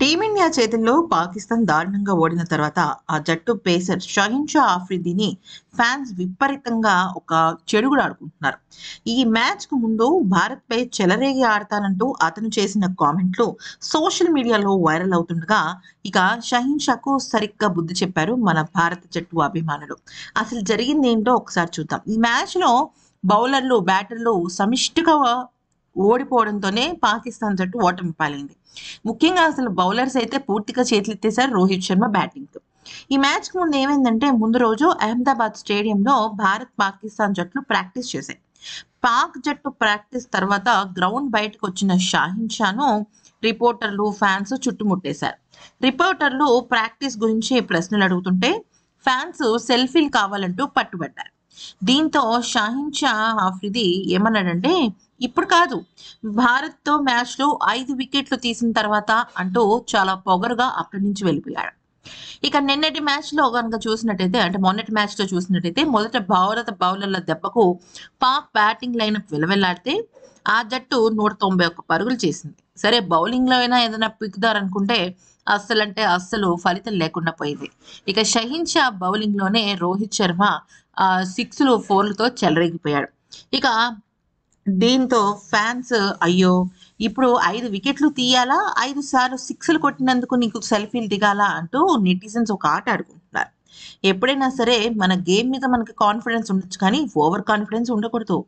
team India చేతుల్లో పాకిస్తాన్ దారుణంగా ఓడిన తర్వాత ఆ జట్టు పేసర్ షహీన్ షా ఆఫ్రిదీని ఫ్యాన్స్ విపరీతంగా ఒక చెడుగుడు ఆడుకుంటున్నారు ఈ మ్యాచ్ కు ముందు భారత్పై చెలరేగి ఆడతానంటూ అతను చేసిన కామెంట్లు సోషల్ మీడియాలో వైరల్ అవుతుండగా ఇక షహీన్ షాకు సరిగ్గా బుద్ధి చెప్పారు మన భారత జట్టు అభిమానులు అసలు జరిగింది ఏంటో ఒకసారి చూద్దాం ఈ మ్యాచ్లో బౌలర్లు బ్యాటర్లు సమిష్టిగా ఓడిపోవడంతోనే పాకిస్తాన్ జట్టు ఓటమి పాలైంది ముఖ్యంగా అసలు బౌలర్స్ అయితే పూర్తిగా చేతులెత్తేశారు రోహిత్ శర్మ బ్యాటింగ్ ఈ మ్యాచ్ ముందు ఏమైందంటే ముందు రోజు అహ్మదాబాద్ స్టేడియంలో భారత్ పాకిస్తాన్ జట్లు ప్రాక్టీస్ చేశాయి పాక్ జట్టు ప్రాక్టీస్ తర్వాత గ్రౌండ్ బయటకు వచ్చిన షాహిన్ షాను రిపోర్టర్లు ఫ్యాన్స్ చుట్టుముట్టేశారు రిపోర్టర్లు ప్రాక్టీస్ గురించి ప్రశ్నలు అడుగుతుంటే ఫ్యాన్స్ సెల్ఫీలు కావాలంటూ పట్టుబట్టారు దీంతో షాహిన్ షా ఆఫ్రిది ఏమన్నాడంటే ఇప్పుడు కాదు భారత్తో మ్యాచ్లో ఐదు వికెట్లు తీసిన తర్వాత అంటూ చాలా పొగరుగా అక్కడి నుంచి వెళ్ళిపోయాడు ఇక నిన్నటి మ్యాచ్లో కనుక చూసినట్టయితే అంటే మొన్నటి మ్యాచ్లో చూసినట్టయితే మొదట భారత బౌలర్ల దెబ్బకు పాక్ బ్యాటింగ్ లైనప్ విలవెల్లాడితే ఆ జట్టు నూట తొంభై ఒక్క పరుగులు చేసింది సరే బౌలింగ్లో అయినా ఏదైనా పిక్కుదారనుకుంటే అస్సలు అంటే అస్సలు ఫలితం లేకుండా పోయింది ఇక షహీన్ షా బౌలింగ్లోనే రోహిత్ శర్మ సిక్స్లు ఫోర్లతో చెలరేగిపోయాడు ఇక దీంతో ఫ్యాన్స్ అయ్యో ఇప్పుడు ఐదు వికెట్లు తీయాలా ఐదు సార్లు సిక్స్లు కొట్టినందుకు నీకు సెల్ఫీలు దిగాలా అంటూ నెటిజన్స్ ఒక ఆట ఆడుకుంటున్నారు ఎప్పుడైనా సరే మన గేమ్ మీద మనకి కాన్ఫిడెన్స్ ఉండొచ్చు కానీ ఓవర్ కాన్ఫిడెన్స్ ఉండకూడదు